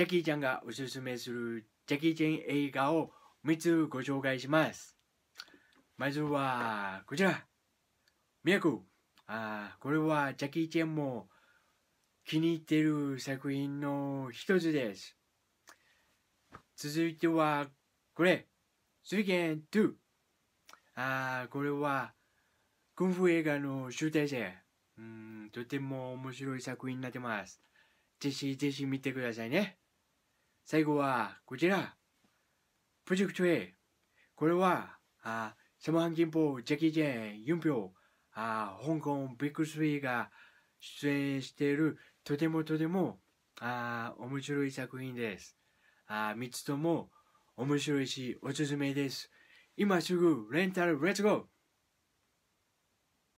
ジャッキーちゃんがおすすめするジャッキーちゃん映画を3つご紹介します。まずはこちら。ヤあこれはジャッキーちゃんも気に入ってる作品の一つです。続いてはこれ。水源2。あこれはクンフー映画の集大成。うんとても面白い作品になってます。ぜひぜひ見てくださいね。最後はこちら。プロジェクト A。これは、あサムハンキンポ、ジャキジェン、ユンピョウ、あ香港、ビッグスリーが出演しているとてもとてもあ面白い作品です。あ3つとも面白いしおすすめです。今すぐレンタルレッツゴー